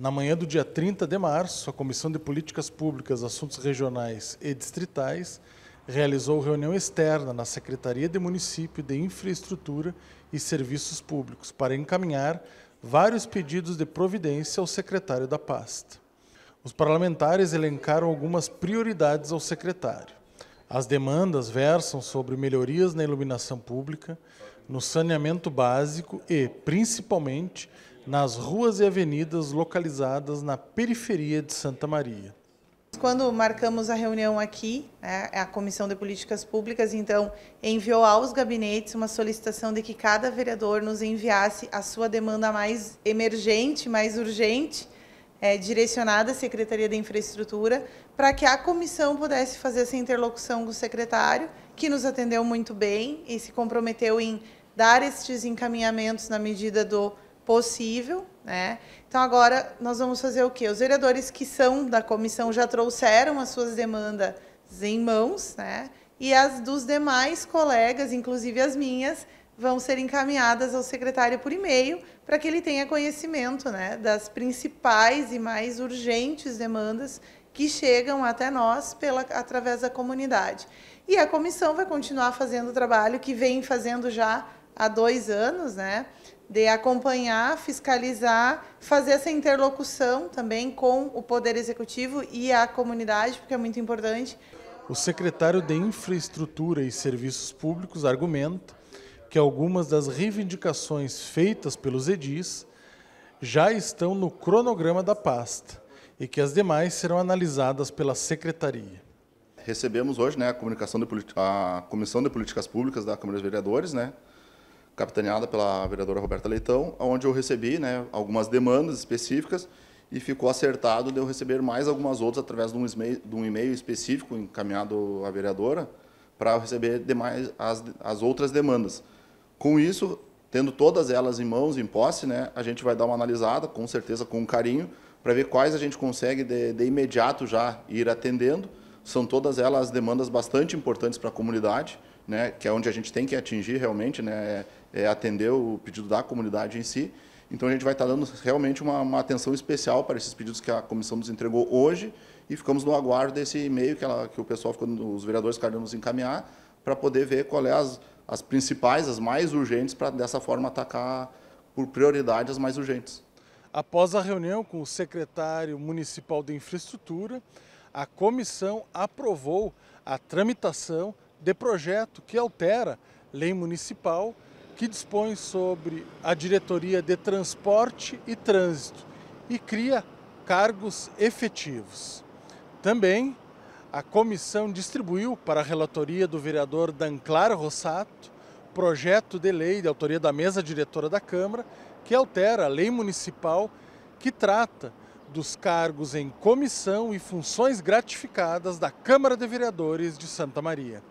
Na manhã do dia 30 de março, a Comissão de Políticas Públicas, Assuntos Regionais e Distritais realizou reunião externa na Secretaria de Município de Infraestrutura e Serviços Públicos para encaminhar vários pedidos de providência ao secretário da pasta. Os parlamentares elencaram algumas prioridades ao secretário. As demandas versam sobre melhorias na iluminação pública, no saneamento básico e, principalmente, nas ruas e avenidas localizadas na periferia de Santa Maria. Quando marcamos a reunião aqui, né, é a Comissão de Políticas Públicas, então, enviou aos gabinetes uma solicitação de que cada vereador nos enviasse a sua demanda mais emergente, mais urgente, é, direcionada à Secretaria de Infraestrutura, para que a comissão pudesse fazer essa interlocução com o secretário, que nos atendeu muito bem e se comprometeu em dar estes encaminhamentos na medida do possível, né? Então agora nós vamos fazer o quê? Os vereadores que são da comissão já trouxeram as suas demandas em mãos, né? E as dos demais colegas, inclusive as minhas, vão ser encaminhadas ao secretário por e-mail para que ele tenha conhecimento, né, das principais e mais urgentes demandas que chegam até nós pela, através da comunidade. E a comissão vai continuar fazendo o trabalho que vem fazendo já há dois anos, né? de acompanhar, fiscalizar, fazer essa interlocução também com o Poder Executivo e a comunidade, porque é muito importante. O secretário de Infraestrutura e Serviços Públicos argumenta que algumas das reivindicações feitas pelos edis já estão no cronograma da pasta e que as demais serão analisadas pela secretaria. Recebemos hoje né, a comunicação da Comissão de Políticas Públicas da Câmara dos Vereadores, né, capitaneada pela vereadora Roberta Leitão, onde eu recebi né, algumas demandas específicas e ficou acertado de eu receber mais algumas outras através de um e-mail, específico encaminhado à vereadora para receber demais as, as outras demandas. Com isso, tendo todas elas em mãos, em posse, né, a gente vai dar uma analisada, com certeza com carinho, para ver quais a gente consegue de, de, imediato já ir atendendo. São todas elas demandas bastante importantes para a comunidade, né, que é onde a gente tem que atingir realmente, né, é, atender o pedido da comunidade em si. Então a gente vai estar dando realmente uma, uma, atenção especial para esses pedidos que a comissão nos entregou hoje e ficamos no aguardo desse e-mail que, que o pessoal, os vereadores ficaram nos encaminhar para poder ver qual é as, as principais, as mais urgentes, para dessa forma atacar por prioridade as mais urgentes. Após a reunião com o secretário municipal de infraestrutura, a comissão aprovou a tramitação de projeto que altera lei municipal que dispõe sobre a diretoria de transporte e trânsito e cria cargos efetivos. Também a comissão distribuiu para a relatoria do vereador Danclar Rossato projeto de lei de autoria da mesa diretora da Câmara que altera a lei municipal que trata dos cargos em comissão e funções gratificadas da Câmara de Vereadores de Santa Maria.